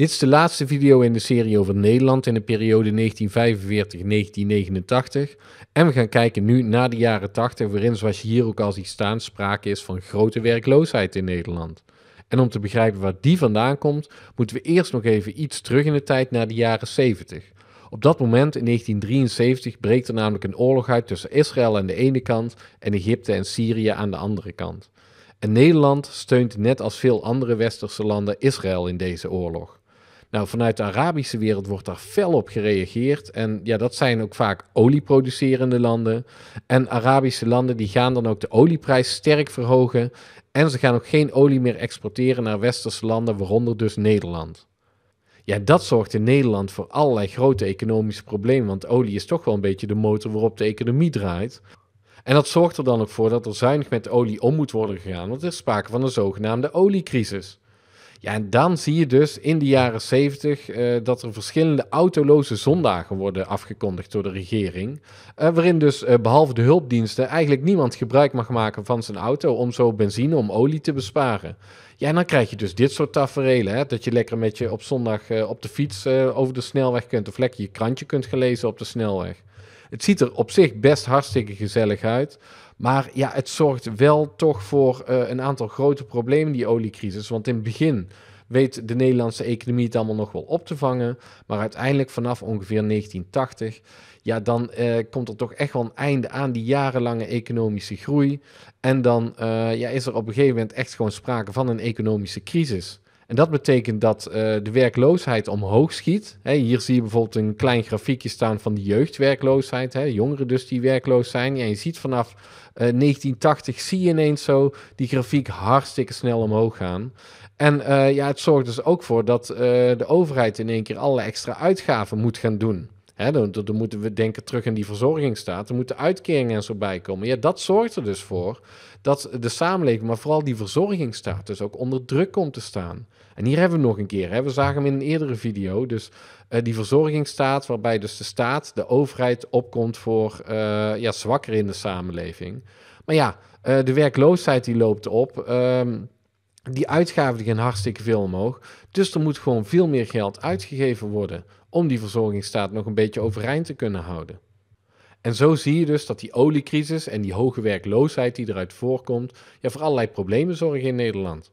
Dit is de laatste video in de serie over Nederland in de periode 1945-1989. En we gaan kijken nu naar de jaren 80, waarin, zoals je hier ook al ziet staan, sprake is van grote werkloosheid in Nederland. En om te begrijpen waar die vandaan komt, moeten we eerst nog even iets terug in de tijd naar de jaren 70. Op dat moment, in 1973, breekt er namelijk een oorlog uit tussen Israël aan de ene kant en Egypte en Syrië aan de andere kant. En Nederland steunt net als veel andere westerse landen Israël in deze oorlog. Nou, vanuit de Arabische wereld wordt daar fel op gereageerd. En ja, dat zijn ook vaak olieproducerende landen. En Arabische landen die gaan dan ook de olieprijs sterk verhogen. En ze gaan ook geen olie meer exporteren naar westerse landen, waaronder dus Nederland. Ja, dat zorgt in Nederland voor allerlei grote economische problemen, want olie is toch wel een beetje de motor waarop de economie draait. En dat zorgt er dan ook voor dat er zuinig met olie om moet worden gegaan, want er is sprake van een zogenaamde oliecrisis. Ja, en dan zie je dus in de jaren 70 eh, dat er verschillende autoloze zondagen worden afgekondigd door de regering. Uh, waarin dus eh, behalve de hulpdiensten eigenlijk niemand gebruik mag maken van zijn auto om zo benzine, om olie te besparen. Ja, en dan krijg je dus dit soort tafereelen. Dat je lekker met je op zondag op de fiets over de snelweg kunt. Of lekker je krantje kunt gelezen op de snelweg. Het ziet er op zich best hartstikke gezellig uit. Maar ja, het zorgt wel toch voor eh, een aantal grote problemen, die oliecrisis. Want in het begin weet de Nederlandse economie het allemaal nog wel op te vangen. Maar uiteindelijk vanaf ongeveer 1980, ja, dan eh, komt er toch echt wel een einde aan die jarenlange economische groei. En dan eh, ja, is er op een gegeven moment echt gewoon sprake van een economische crisis. En dat betekent dat eh, de werkloosheid omhoog schiet. Hè, hier zie je bijvoorbeeld een klein grafiekje staan van de jeugdwerkloosheid. Hè, jongeren dus die werkloos zijn. Ja, je ziet vanaf 1980 eh, zie je ineens zo die grafiek hartstikke snel omhoog gaan. En eh, ja, het zorgt dus ook voor dat de overheid in één keer alle extra uitgaven moet gaan doen dan, dan, moeten we denken terug in die verzorgingsstaat. Er moeten uitkeringen en zo bijkomen. komen. Ja, dat zorgt er dus voor dat de samenleving, maar vooral die verzorgingsstaat, dus ook onder druk komt te staan. En hier hebben we nog een keer. we zagen hem in een eerdere video. Dus eh, die verzorgingsstaat, waarbij dus de staat, de overheid, opkomt voor eh, ja, zwakker in de samenleving. Maar ja, eh, de werkloosheid die loopt op. Ehm, die uitgaven die gaan hartstikke veel omhoog. Dus er moet gewoon veel meer geld uitgegeven worden om die verzorgingsstaat nog een beetje overeind te kunnen houden. En zo zie je dus dat die oliecrisis en die hoge werkloosheid die eruit voorkomt, ja, voor allerlei problemen zorgen in Nederland.